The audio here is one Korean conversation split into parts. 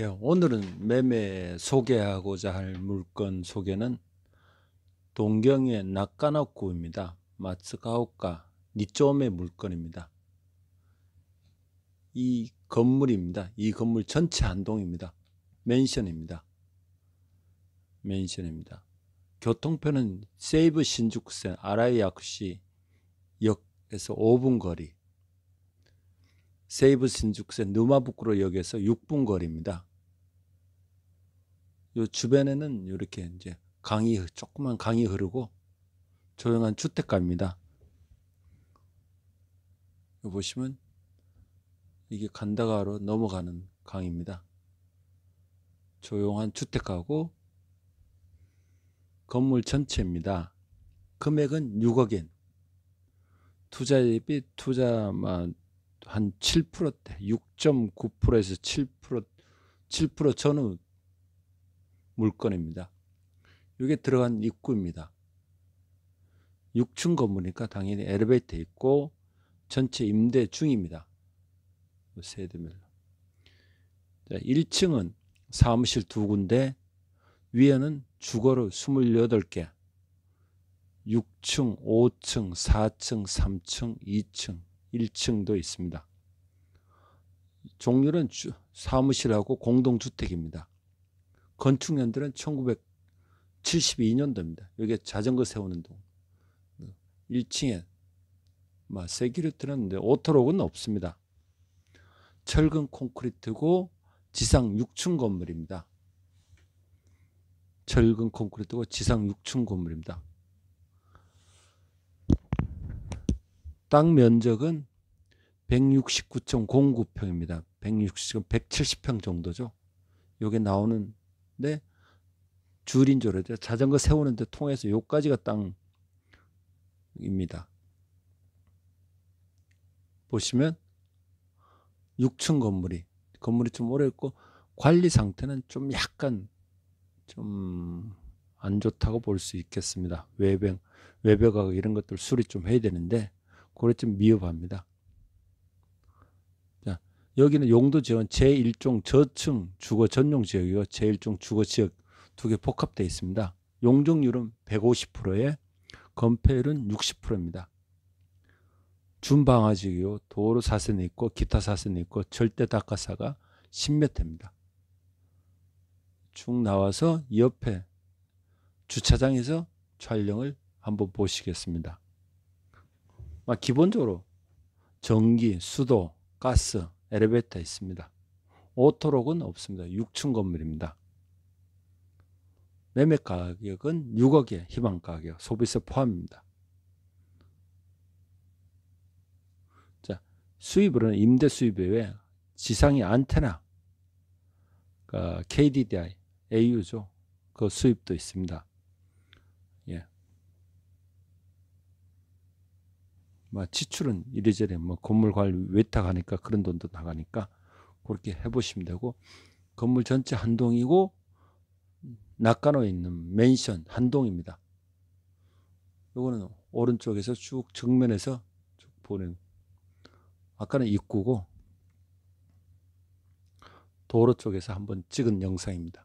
예, 오늘은 매매 소개하고자 할 물건 소개는 동경의 낙가나쿠입니다 마츠가오카 니쫌의 물건입니다. 이 건물입니다. 이 건물 전체 한동입니다. 맨션입니다. 맨션입니다. 교통편은 세이브 신주쿠센 아라이야쿠시 역에서 5분 거리 세이브 신주쿠의 누마부쿠로 역에서 6분 거리입니다. 요 주변에는 이렇게 이제 강이 조그만 강이 흐르고 조용한 주택가입니다. 보시면 이게 간다가로 넘어가는 강입니다. 조용한 주택가고 건물 전체입니다. 금액은 6억엔. 투자비 투자만 한 7%대 6.9%에서 7% 7% 전후 물건입니다. 이게 들어간 입구입니다. 6층 건물이니까 당연히 엘리베이터 있고 전체 임대 중입니다. 세대별로. 자, 1층은 사무실 두 군데, 위에는 주거로 28개, 6층, 5층, 4층, 3층, 2층, 1층도 있습니다. 종류는 주, 사무실하고 공동주택입니다. 건축년들은 1972년도입니다. 여기 자전거 세우는 동. 1층에 막 세기를 틀었는데 오토록은 없습니다. 철근 콘크리트고 지상 6층 건물입니다. 철근 콘크리트고 지상 6층 건물입니다. 땅 면적은 169.09평입니다. 160, 170평 정도죠. 요게 나오는데 줄인조로 자전거 세우는데 통해서 요까지가 땅입니다. 보시면 6층 건물이 건물이 좀 오래있고 관리 상태는 좀 약간 좀 안 좋다고 볼 수 있겠습니다. 외벽 외벽하고 이런 것들 수리 좀 해야 되는데 고래쯤 미흡합니다. 자, 여기는 용도 지원 제1종 저층 주거 전용 지역이요. 제1종 주거 지역 두 개 복합되어 있습니다. 용적률은 150%에 건폐율은 60%입니다. 준방아지요 이 도로 사선이 있고 기타 사선이 있고 절대 닦아사가 10m입니다. 쭉 나와서 옆에 주차장에서 촬영을 한번 보시겠습니다. 막 기본적으로 전기, 수도, 가스, 엘리베이터 있습니다. 오토록은 없습니다. 6층 건물입니다. 매매 가격은 6억의 희망 가격, 소비세 포함입니다. 자, 수입으로는 임대 수입 외 지상의 안테나, KDDI, 아, AU죠. 그 수입도 있습니다. 막 뭐 지출은 이래저래 뭐 건물 관리 외탁하니까 그런 돈도 나가니까 그렇게 해보시면 되고 건물 전체 한 동이고 낙관호에 있는 맨션 한 동입니다. 요거는 오른쪽에서 쭉 정면에서 쭉 보는 아까는 입구고 도로 쪽에서 한번 찍은 영상입니다.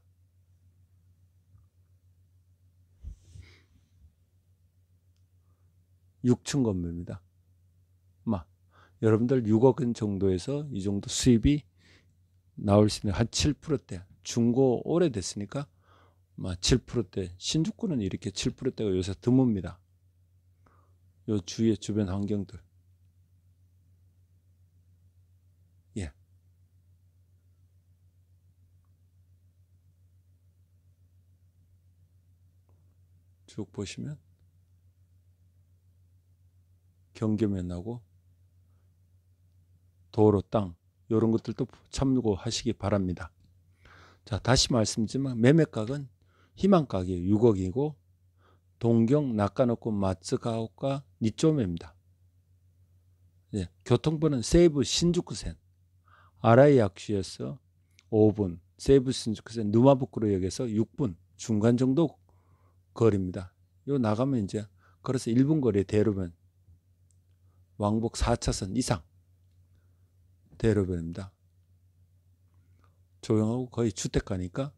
육층 건물입니다. 여러분들 6억원 정도에서 이 정도 수입이 나올 수 있는 한 7%대 중고 오래됐으니까 7%대 신주권은 이렇게 7%대가 요새 드뭅니다. 요 주위의 주변 환경들 예. 쭉 보시면 경계면 나고 도로 땅 이런 것들도 참고하시기 바랍니다. 자 다시 말씀드리지만 매매가격은 희망가격이 6억이고 동경 낙가노권 마츠가오가 니쪼메입니다. 예, 교통부는 세이브 신주쿠센 아라이약시에서 5분 세이브 신주쿠센 누마부쿠로역에서 6분 중간 정도 거리입니다. 요 나가면 이제 걸어서 1분 거리에 대로면 왕복 4차선 이상 대로변입니다. 조용하고 거의 주택가니까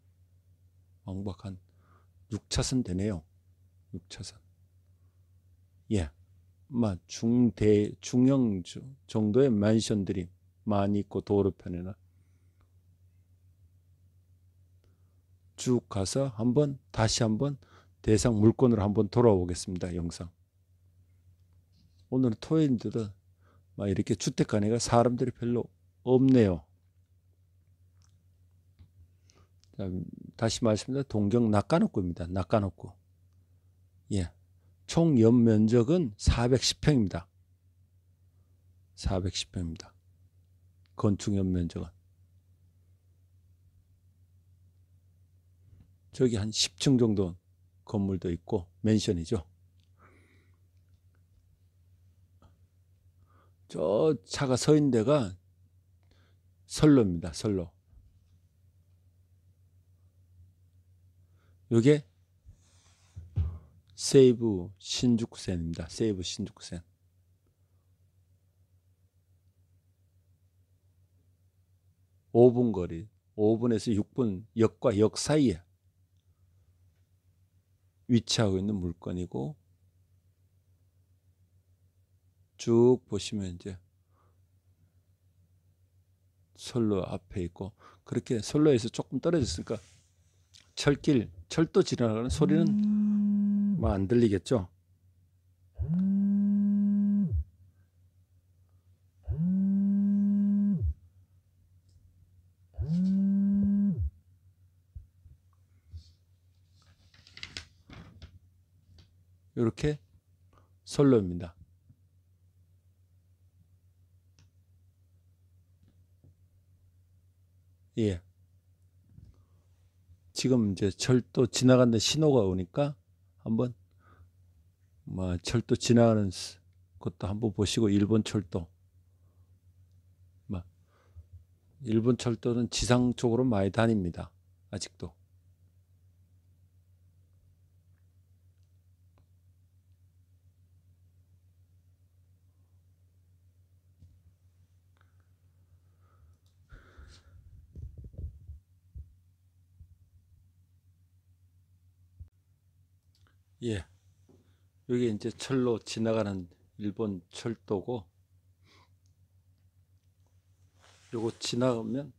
왕복한 6차선 되네요. 6차선. 예. 막 중대, 중형 정도의 만션들이 많이 있고 도로편에는 쭉 가서 한번 다시 한번 대상 물건으로 한번 돌아오겠습니다. 영상. 오늘 토요일들은 이렇게 주택 가에가 사람들이 별로 없네요. 자, 다시 말씀드려 동경 낙관읍구입니다. 낙관읍구. 예. 총 연면적은 410평입니다. 410평입니다. 건축 연면적은. 저기 한 10층 정도 건물도 있고 맨션이죠. 저 차가 서 있는 데가 선로입니다. 선로. 요게 세이브 신주쿠센입니다. 세이브 신주쿠센. 오분 거리, 5분에서6분 역과 역 사이에 위치하고 있는 물건이고 쭉 보시면 이제 솔로 앞에 있고 그렇게 솔로에서 조금 떨어졌으니까 철길 철도 지나가는 소리는 음... 뭐안 들리겠죠. 이렇게 솔로입니다 예. 지금 이제 철도 지나가는데 신호가 오니까 한번 뭐 철도 지나가는 것도 한번 보시고 일본 철도 뭐 일본 철도는 지상 쪽으로 많이 다닙니다. 아직도. 예. 여기 이제 철로 지나가는 일본 철도고 요거 지나가면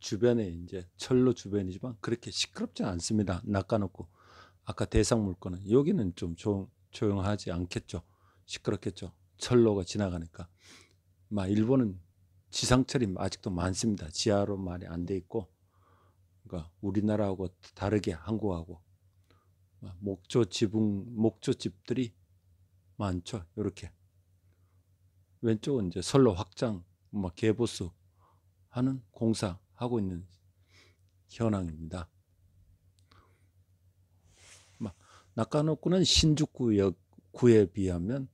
주변에 이제 철로 주변이지만 그렇게 시끄럽지 않습니다. 낚아놓고 아까 대상 물건은 여기는 좀 조용, 조용하지 않겠죠. 시끄럽겠죠. 철로가 지나가니까 막 일본은 지상철이 아직도 많습니다. 지하로 많이 안 돼 있고 그러니까 우리나라하고 다르게 한국하고 아, 목조 지붕, 목조 집들이 많죠. 이렇게 왼쪽은 이제 선로 확장, 뭐 개보수 하는 공사 하고 있는 현황입니다. 낙가노구는 뭐 신주구역 구에 비하면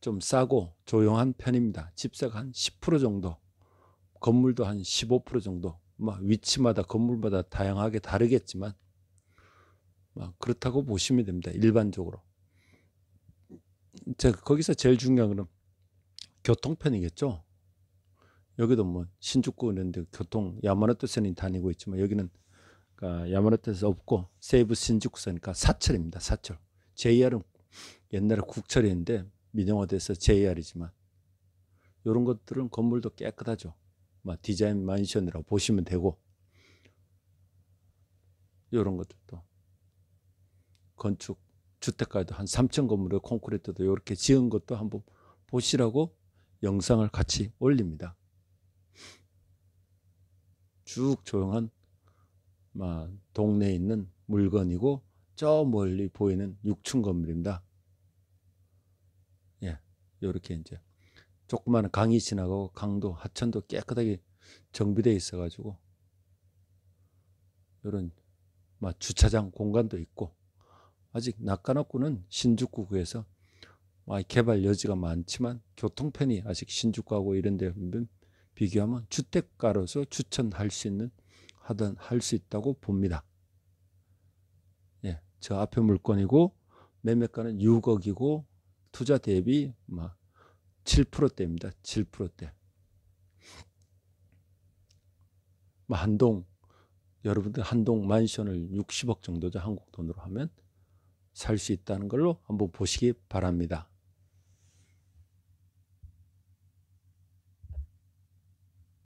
좀 싸고 조용한 편입니다. 집세가 한 10% 정도, 건물도 한 15% 정도, 뭐 위치마다 건물마다 다양하게 다르겠지만 그렇다고 보시면 됩니다. 일반적으로. 제 거기서 제일 중요한 거는 교통편이겠죠. 여기도 뭐 신축구 있는데 교통 야마노토선이 다니고 있지만 여기는 그러니까 야마노테선 없고 세이브 신축구선이니까 사철입니다. 사철. JR은 옛날에 국철이었는데 민영화돼서 JR이지만 이런 것들은 건물도 깨끗하죠. 막 디자인 만션이라고 보시면 되고 이런 것들도 건축 주택가에도 한3층건물의 콘크리트도 이렇게 지은 것도 한번 보시라고 영상을 같이 올립니다. 쭉 조용한 동네에 있는 물건이고 저 멀리 보이는 6층 건물입니다. 예, 이렇게 이제 조그마한 강이 지나가고 강도 하천도 깨끗하게 정비되어 있어가지고 이런 주차장 공간도 있고 아직 낙관업구는 신주구에서 쿠 아, 개발 여지가 많지만 교통편이 아직 신주구하고 이런 데 비교하면 주택가로서 추천할 수 있는 하던 할 수 있다고 봅니다. 예, 저 앞에 물건이고 매매가는 6억이고 투자 대비 7%대입니다. 7%대. 뭐 한동 여러분들 한동 만션을 60억 정도죠. 한국 돈으로 하면 살수 있다는 걸로 한번 보시기 바랍니다.